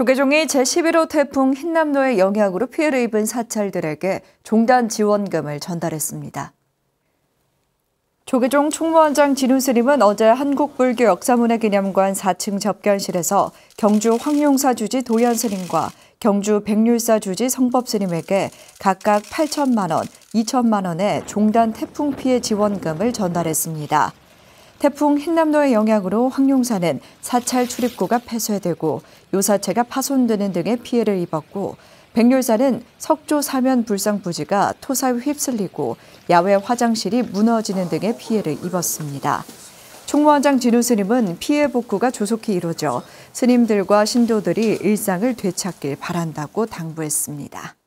조계종이 제11호 태풍 흰남노의 영향으로 피해를 입은 사찰들에게 종단 지원금을 전달했습니다. 조계종 총무원장 진훈스님은 어제 한국불교 역사문화 기념관 4층 접견실에서 경주 황룡사 주지 도현스님과 경주 백률사 주지 성법스님에게 각각 8천만 원, 2천만 원의 종단 태풍 피해 지원금을 전달했습니다. 태풍 흰남노의 영향으로 황룡산은 사찰 출입구가 폐쇄되고 요사체가 파손되는 등의 피해를 입었고 백률산은 석조 사면 불상 부지가 토사에 휩쓸리고 야외 화장실이 무너지는 등의 피해를 입었습니다. 총무원장 진우 스님은 피해 복구가 조속히 이루어져 스님들과 신도들이 일상을 되찾길 바란다고 당부했습니다.